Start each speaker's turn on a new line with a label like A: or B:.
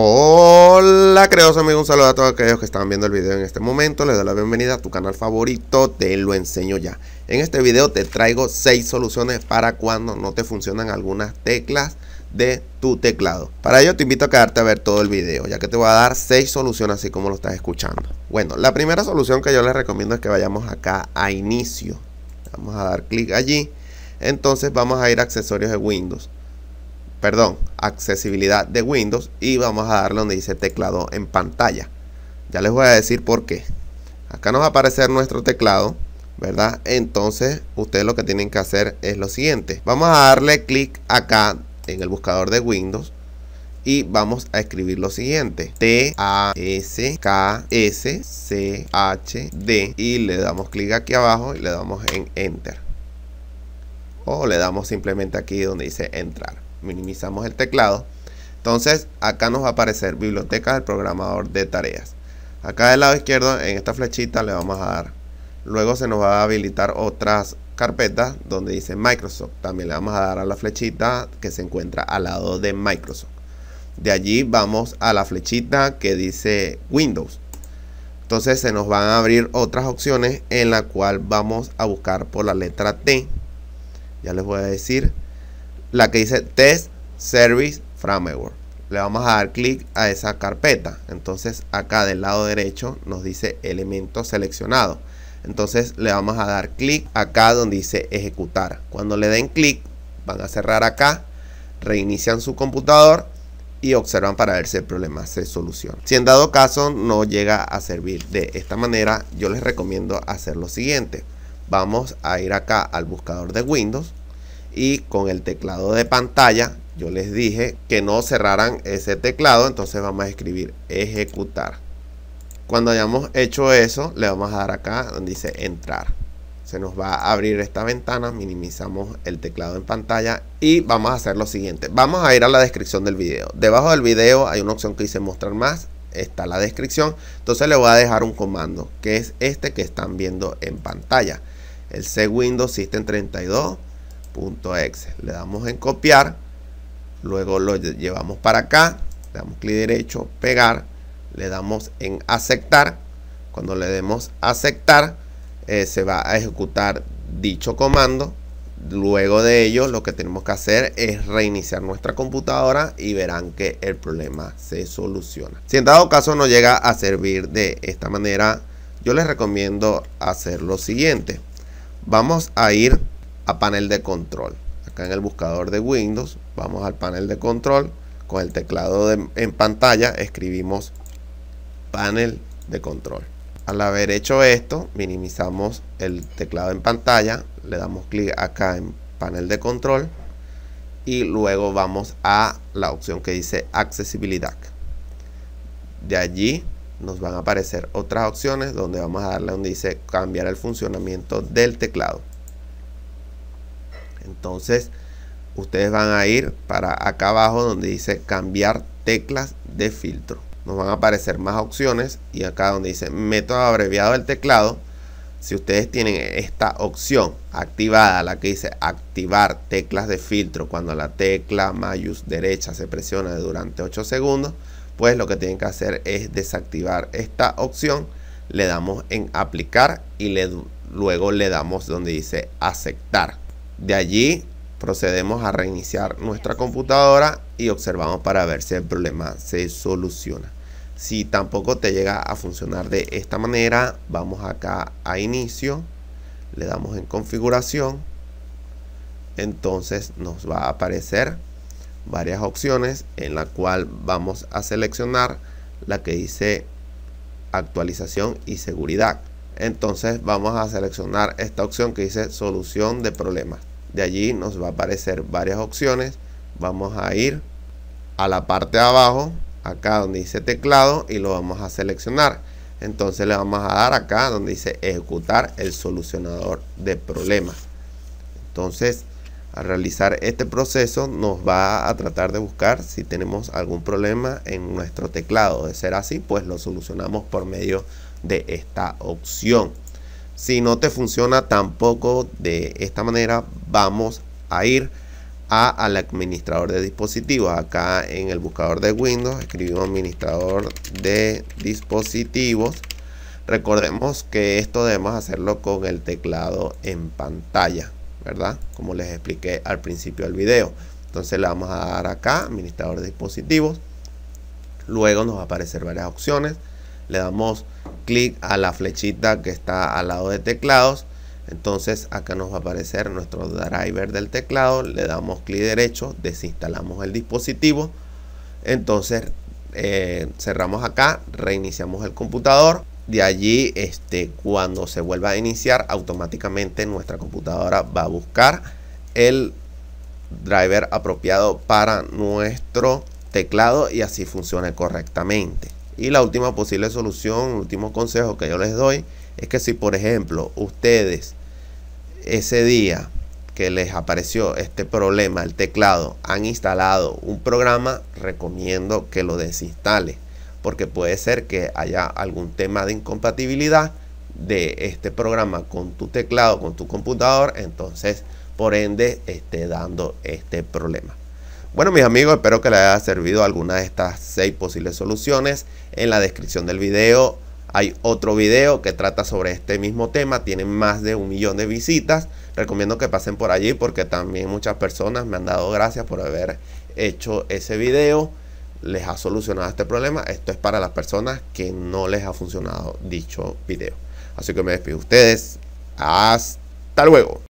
A: Hola, creos amigos, un saludo a todos aquellos que están viendo el video en este momento. Les doy la bienvenida a tu canal favorito, te lo enseño ya. En este video te traigo 6 soluciones para cuando no te funcionan algunas teclas de tu teclado. Para ello te invito a quedarte a ver todo el video, ya que te voy a dar 6 soluciones así como lo estás escuchando. Bueno, la primera solución que yo les recomiendo es que vayamos acá a inicio. Vamos a dar clic allí. Entonces vamos a ir a accesorios de Windows perdón, accesibilidad de Windows y vamos a darle donde dice teclado en pantalla. Ya les voy a decir por qué. Acá nos va a aparecer nuestro teclado, ¿verdad? Entonces, ustedes lo que tienen que hacer es lo siguiente. Vamos a darle clic acá en el buscador de Windows y vamos a escribir lo siguiente T A S K S C H D y le damos clic aquí abajo y le damos en enter o le damos simplemente aquí donde dice entrar minimizamos el teclado. Entonces acá nos va a aparecer biblioteca del programador de tareas. Acá del lado izquierdo en esta flechita le vamos a dar. Luego se nos va a habilitar otras carpetas donde dice Microsoft. También le vamos a dar a la flechita que se encuentra al lado de Microsoft. De allí vamos a la flechita que dice Windows. Entonces se nos van a abrir otras opciones en la cual vamos a buscar por la letra T. Ya les voy a decir la que dice Test Service Framework. Le vamos a dar clic a esa carpeta. Entonces acá del lado derecho nos dice elemento seleccionado. Entonces le vamos a dar clic acá donde dice ejecutar. Cuando le den clic van a cerrar acá, reinician su computador y observan para ver si el problema se soluciona. Si en dado caso no llega a servir de esta manera, yo les recomiendo hacer lo siguiente. Vamos a ir acá al buscador de Windows y con el teclado de pantalla yo les dije que no cerraran ese teclado entonces vamos a escribir ejecutar cuando hayamos hecho eso le vamos a dar acá donde dice entrar se nos va a abrir esta ventana minimizamos el teclado en pantalla y vamos a hacer lo siguiente vamos a ir a la descripción del video debajo del video hay una opción que dice mostrar más está la descripción entonces le voy a dejar un comando que es este que están viendo en pantalla el C Windows System 32 .exe. Le damos en copiar, luego lo llevamos para acá, le damos clic derecho, pegar, le damos en aceptar. Cuando le demos aceptar, eh, se va a ejecutar dicho comando. Luego de ello, lo que tenemos que hacer es reiniciar nuestra computadora y verán que el problema se soluciona. Si en dado caso no llega a servir de esta manera, yo les recomiendo hacer lo siguiente. Vamos a ir a panel de control. Acá en el buscador de Windows vamos al panel de control. Con el teclado en pantalla escribimos panel de control. Al haber hecho esto, minimizamos el teclado en pantalla, le damos clic acá en panel de control y luego vamos a la opción que dice accesibilidad. De allí nos van a aparecer otras opciones donde vamos a darle donde dice cambiar el funcionamiento del teclado. Entonces, ustedes van a ir para acá abajo donde dice cambiar teclas de filtro. Nos van a aparecer más opciones y acá donde dice método abreviado del teclado. Si ustedes tienen esta opción activada, la que dice activar teclas de filtro cuando la tecla mayús derecha se presiona durante 8 segundos, pues lo que tienen que hacer es desactivar esta opción. Le damos en aplicar y luego le damos donde dice aceptar. De allí procedemos a reiniciar nuestra computadora y observamos para ver si el problema se soluciona. Si tampoco te llega a funcionar de esta manera, vamos acá a inicio, le damos en configuración, entonces nos va a aparecer varias opciones en la cual vamos a seleccionar la que dice actualización y seguridad. Entonces vamos a seleccionar esta opción que dice solución de problemas. De allí nos va a aparecer varias opciones. Vamos a ir a la parte de abajo, acá donde dice teclado y lo vamos a seleccionar. Entonces le vamos a dar acá donde dice ejecutar el solucionador de problemas. Entonces, al realizar este proceso nos va a tratar de buscar si tenemos algún problema en nuestro teclado. De ser así, pues lo solucionamos por medio de esta opción. Si no te funciona tampoco de esta manera, vamos a ir al administrador de dispositivos. Acá en el buscador de Windows escribimos administrador de dispositivos. Recordemos que esto debemos hacerlo con el teclado en pantalla, ¿verdad? Como les expliqué al principio del video. Entonces le vamos a dar acá administrador de dispositivos. Luego nos va a aparecer varias opciones le damos clic a la flechita que está al lado de teclados entonces acá nos va a aparecer nuestro driver del teclado le damos clic derecho desinstalamos el dispositivo entonces eh, cerramos acá reiniciamos el computador de allí este cuando se vuelva a iniciar automáticamente nuestra computadora va a buscar el driver apropiado para nuestro teclado y así funcione correctamente y la última posible solución, último consejo que yo les doy, es que si por ejemplo ustedes ese día que les apareció este problema, el teclado, han instalado un programa, recomiendo que lo desinstale, porque puede ser que haya algún tema de incompatibilidad de este programa con tu teclado, con tu computador, entonces por ende esté dando este problema. Bueno mis amigos, espero que les haya servido alguna de estas seis posibles soluciones. En la descripción del video hay otro video que trata sobre este mismo tema, Tiene más de un millón de visitas. Recomiendo que pasen por allí porque también muchas personas me han dado gracias por haber hecho ese video. Les ha solucionado este problema. Esto es para las personas que no les ha funcionado dicho video. Así que me despido de ustedes. Hasta luego.